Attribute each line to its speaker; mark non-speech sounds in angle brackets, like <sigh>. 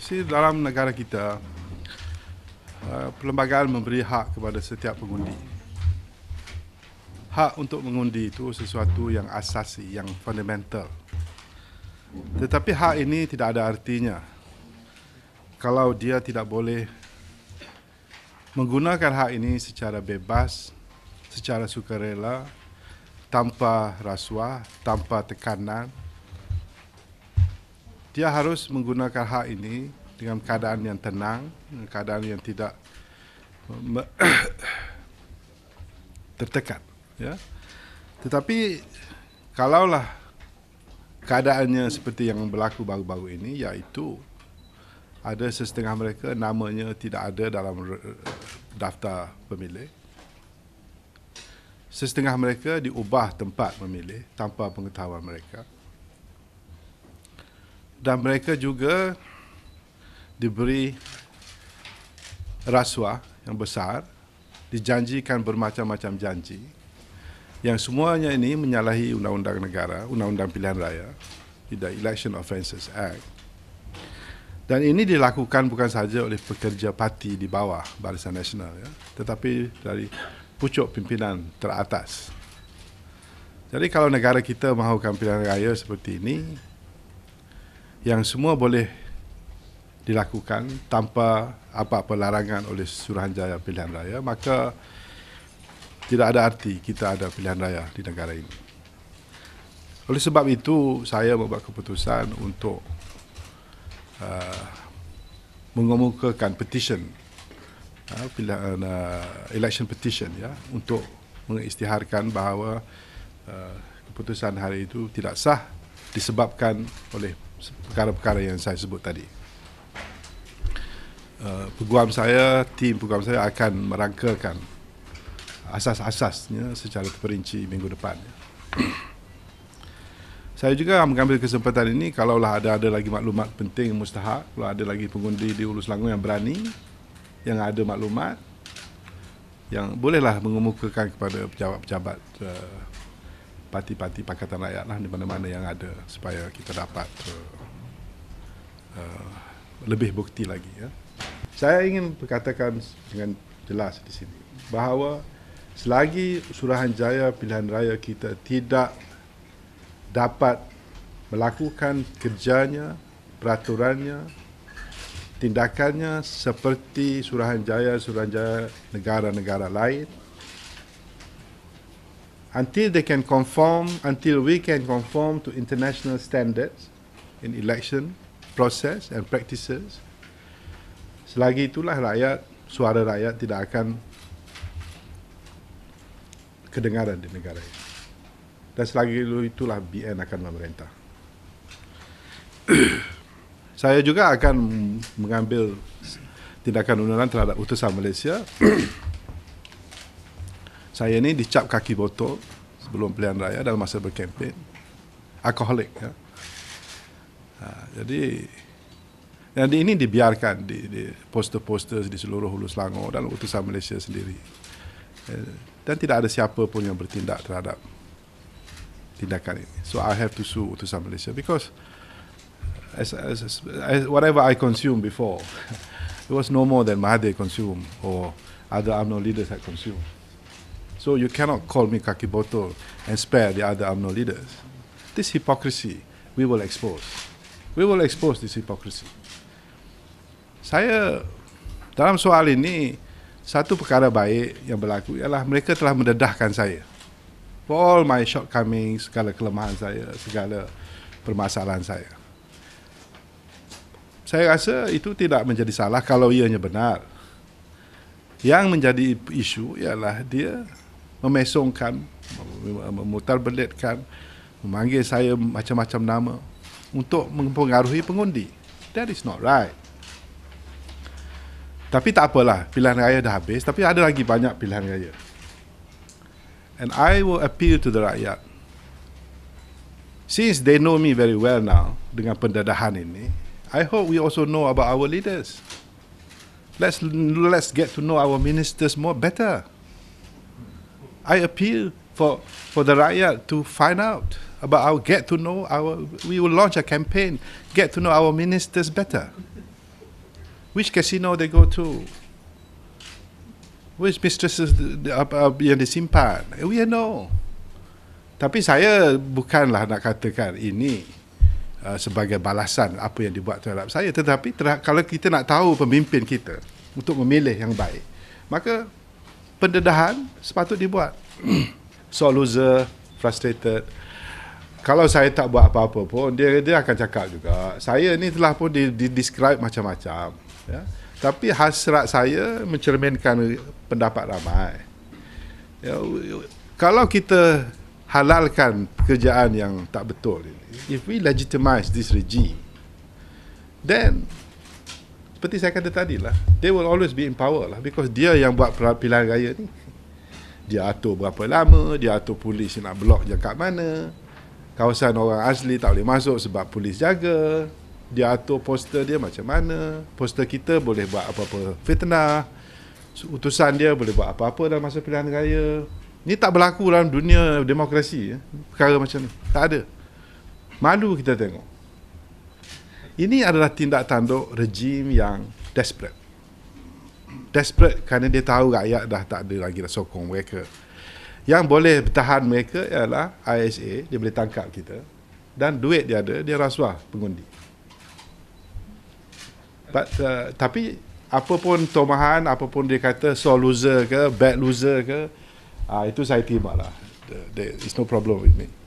Speaker 1: sisi dalam negara kita uh, perlembagaan memberi hak kepada setiap pengundi hak untuk mengundi itu sesuatu yang asasi yang fundamental tetapi hak ini tidak ada artinya kalau dia tidak boleh menggunakan hak ini secara bebas secara sukarela tanpa rasuah tanpa tekanan dia harus menggunakan hak ini dengan keadaan yang tenang, keadaan yang tidak <coughs> tertekan. Ya. Tetapi kalaulah keadaannya seperti yang berlaku baru-baru ini, iaitu ada setengah mereka namanya tidak ada dalam daftar pemilih, setengah mereka diubah tempat memilih tanpa pengetahuan mereka dan mereka juga diberi rasuah yang besar dijanjikan bermacam-macam janji yang semuanya ini menyalahi undang-undang negara undang-undang pilihan raya the election offences act dan ini dilakukan bukan sahaja oleh pekerja parti di bawah barisan nasional ya tetapi dari pucuk pimpinan teratas jadi kalau negara kita mahukan pilihan raya seperti ini yang semua boleh dilakukan tanpa apa-apa larangan oleh Suruhanjaya Pilihan Raya, maka tidak ada arti kita ada pilihan raya di negara ini. Oleh sebab itu, saya membuat keputusan untuk uh, mengemukakan petition, uh, pilihan, uh, election petition ya, untuk mengistiharkan bahawa uh, keputusan hari itu tidak sah disebabkan oleh perkara-perkara yang saya sebut tadi. Uh, peguam saya, tim peguam saya akan merangkakan asas-asasnya secara terperinci minggu depan. saya juga mengambil kesempatan ini kalaulah ada ada lagi maklumat penting mustahak, kalau ada lagi pengundi di Ulu Selangor yang berani yang ada maklumat yang bolehlah mengemukakan kepada pejabat-pejabat uh, parti-parti Pakatan Rakyat lah di mana-mana yang ada supaya kita dapat uh, uh, lebih bukti lagi. Ya. Saya ingin berkatakan dengan jelas di sini bahawa selagi Suruhanjaya pilihan raya kita tidak dapat melakukan kerjanya, peraturannya, tindakannya seperti Suruhanjaya-Suruhanjaya negara-negara lain, until they can conform, until we can conform to international standards in election process and practices, selagi itulah rakyat, suara rakyat tidak akan kedengaran di negara ini. Dan selagi itulah BN akan memerintah. <clears throat> Saya juga akan mengambil tindakan undangan terhadap utusan Malaysia <clears throat> saya ni dicap kaki botol sebelum pilihan raya dalam masa berkempen alkoholik ya. Ha, jadi jadi ini dibiarkan di, di poster-poster di seluruh Hulu Selangor dan utusan Malaysia sendiri. Eh, dan tidak ada siapa pun yang bertindak terhadap tindakan ini. So I have to sue utusan Malaysia because as, as, as, as whatever I consume before <laughs> it was no more than Mahathir consume or other UMNO leaders had consumed. So you cannot call me kaki botol and spare the other AMNO leaders. This hypocrisy, we will expose. We will expose this hypocrisy. Saya dalam soal ini satu perkara baik yang berlaku ialah mereka telah mendedahkan saya. For all my shortcomings, segala kelemahan saya, segala permasalahan saya. Saya rasa itu tidak menjadi salah kalau ianya benar. Yang menjadi isu ialah dia memesongkan memutar memutarbelitkan memanggil saya macam-macam nama untuk mempengaruhi pengundi that is not right tapi tak apalah pilihan raya dah habis tapi ada lagi banyak pilihan raya and i will appeal to the rakyat since they know me very well now dengan pendadahan ini i hope we also know about our leaders let's let's get to know our ministers more better I appeal for for the rakyat to find out about our get to know our we will launch a campaign get to know our ministers better. Which casino they go to? Which mistresses yang disimpan? We know. Tapi saya bukanlah nak katakan ini uh, sebagai balasan apa yang dibuat terhadap saya. Tetapi terhadap, kalau kita nak tahu pemimpin kita untuk memilih yang baik, maka pendedahan sepatut dibuat. <clears throat> So loser, frustrated. Kalau saya tak buat apa-apa pun, dia dia akan cakap juga, saya ni telah pun di, di describe macam-macam. Ya? Tapi hasrat saya mencerminkan pendapat ramai. Ya, kalau kita halalkan pekerjaan yang tak betul, if we legitimize this regime, then seperti saya kata tadi lah, they will always be in power lah because dia yang buat pilihan raya ni. Dia atur berapa lama, dia atur polis nak blok je kat mana. Kawasan orang asli tak boleh masuk sebab polis jaga. Dia atur poster dia macam mana. Poster kita boleh buat apa-apa fitnah. Utusan dia boleh buat apa-apa dalam masa pilihan raya. Ni tak berlaku dalam dunia demokrasi. Ya. Perkara macam ni. Tak ada. Malu kita tengok. Ini adalah tindak tanduk rejim yang desperate. Desperate kerana dia tahu rakyat dah tak ada lagi dah sokong mereka. Yang boleh bertahan mereka ialah ISA, dia boleh tangkap kita. Dan duit dia ada, dia rasuah pengundi. But, uh, tapi apa pun tomahan, apa pun dia kata sore loser ke, bad loser ke, uh, itu saya terima lah. it's no problem with me.